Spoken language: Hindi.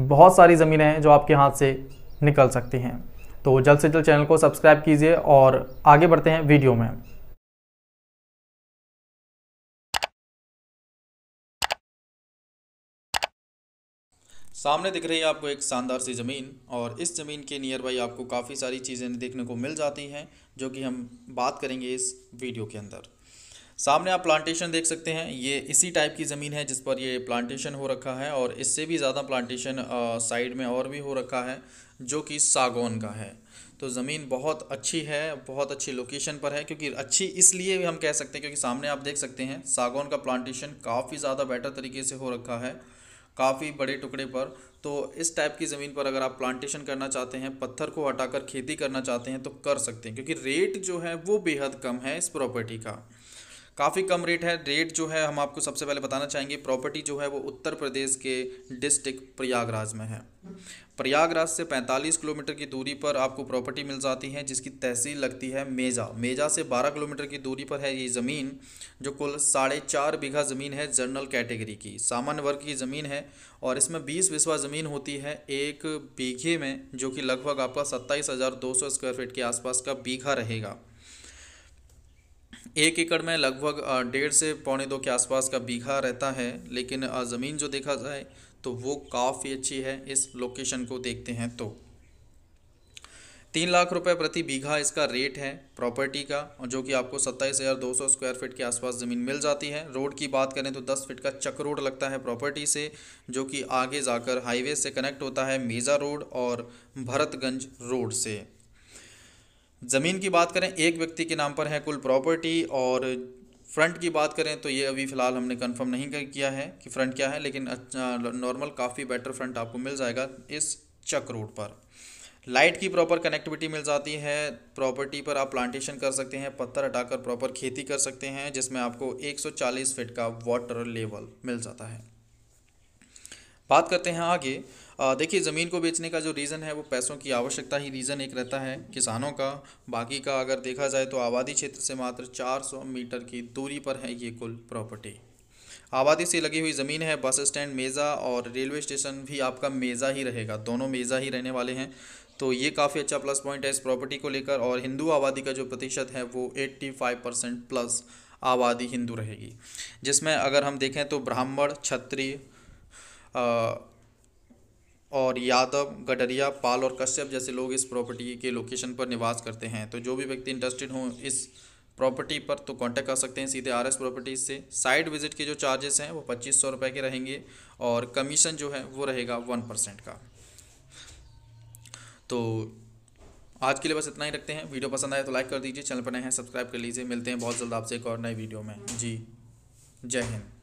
बहुत सारी ज़मीनें हैं जो आपके हाथ से निकल सकती हैं तो जल्द से जल्द चैनल को सब्सक्राइब कीजिए और आगे बढ़ते हैं वीडियो में सामने दिख रही है आपको एक शानदार सी ज़मीन और इस ज़मीन के नियर बाई आपको काफ़ी सारी चीज़ें देखने को मिल जाती हैं जो कि हम बात करेंगे इस वीडियो के अंदर सामने आप प्लांटेशन देख सकते हैं ये इसी टाइप की ज़मीन है जिस पर ये प्लांटेशन हो रखा है और इससे भी ज़्यादा प्लांटेशन साइड में और भी हो रखा है जो कि सागौन का है तो ज़मीन बहुत अच्छी है बहुत अच्छी लोकेशन पर है क्योंकि अच्छी इसलिए हम कह सकते हैं क्योंकि सामने आप देख सकते हैं सागौन का प्लांटेशन काफ़ी ज़्यादा बेटर तरीके से हो रखा है काफ़ी बड़े टुकड़े पर तो इस टाइप की ज़मीन पर अगर आप प्लांटेशन करना चाहते हैं पत्थर को हटाकर खेती करना चाहते हैं तो कर सकते हैं क्योंकि रेट जो है वो बेहद कम है इस प्रॉपर्टी का काफ़ी कम रेट है रेट जो है हम आपको सबसे पहले बताना चाहेंगे प्रॉपर्टी जो है वो उत्तर प्रदेश के डिस्ट्रिक्ट प्रयागराज में है प्रयागराज से 45 किलोमीटर की दूरी पर आपको प्रॉपर्टी मिल जाती है जिसकी तहसील लगती है मेजा मेजा से 12 किलोमीटर की दूरी पर है ये ज़मीन जो कुल साढ़े चार बीघा ज़मीन है जनरल कैटेगरी की सामान्य वर्ग की ज़मीन है और इसमें बीस बिस्वा ज़मीन होती है एक बीघे में जो कि लगभग आपका सत्ताईस हज़ार दो सौ स्क्वायर फीट के आसपास का बीघा रहेगा एक एकड़ में लगभग डेढ़ से पौने दो के आसपास का बीघा रहता है लेकिन ज़मीन जो देखा जाए तो वो काफ़ी अच्छी है इस लोकेशन को देखते हैं तो तीन लाख रुपए प्रति बीघा इसका रेट है प्रॉपर्टी का जो कि आपको सत्ताईस हज़ार दो सौ स्क्वायर फीट के आसपास ज़मीन मिल जाती है रोड की बात करें तो दस फीट का चक रोड लगता है प्रॉपर्टी से जो कि आगे जाकर हाईवे से कनेक्ट होता है मेजा रोड और भरतगंज रोड से ज़मीन की बात करें एक व्यक्ति के नाम पर है कुल प्रॉपर्टी और फ्रंट की बात करें तो ये अभी फ़िलहाल हमने कंफर्म नहीं कर किया है कि फ्रंट क्या है लेकिन नॉर्मल काफ़ी बेटर फ्रंट आपको मिल जाएगा इस चक रोड पर लाइट की प्रॉपर कनेक्टिविटी मिल जाती है प्रॉपर्टी पर आप प्लांटेशन कर सकते हैं पत्थर हटाकर प्रॉपर खेती कर सकते हैं जिसमें आपको 140 फीट का वाटर लेवल मिल जाता है बात करते हैं आगे देखिए ज़मीन को बेचने का जो रीज़न है वो पैसों की आवश्यकता ही रीज़न एक रहता है किसानों का बाकी का अगर देखा जाए तो आबादी क्षेत्र से मात्र 400 मीटर की दूरी पर है ये कुल प्रॉपर्टी आबादी से लगी हुई ज़मीन है बस स्टैंड मेज़ा और रेलवे स्टेशन भी आपका मेज़ा ही रहेगा दोनों मेज़ा ही रहने वाले हैं तो ये काफ़ी अच्छा प्लस पॉइंट है इस प्रॉपर्टी को लेकर और हिंदू आबादी का जो प्रतिशत है वो एट्टी परसेंट प्लस आबादी हिंदू रहेगी जिसमें अगर हम देखें तो ब्राह्मण क्षत्रिय और यादव गडरिया पाल और कश्यप जैसे लोग इस प्रॉपर्टी के लोकेशन पर निवास करते हैं तो जो भी व्यक्ति इंटरेस्टेड हों इस प्रॉपर्टी पर तो कांटेक्ट कर सकते हैं सीधे आरएस प्रॉपर्टीज से साइड विजिट के जो चार्जेस हैं वो पच्चीस सौ रुपये के रहेंगे और कमीशन जो है वो रहेगा वन परसेंट का तो आज के लिए बस इतना ही रखते हैं वीडियो पसंद आए तो लाइक कर दीजिए चैनल पर नए हैं सब्सक्राइब कर लीजिए मिलते हैं बहुत जल्द आपसे एक और नई वीडियो में जी जय हिंद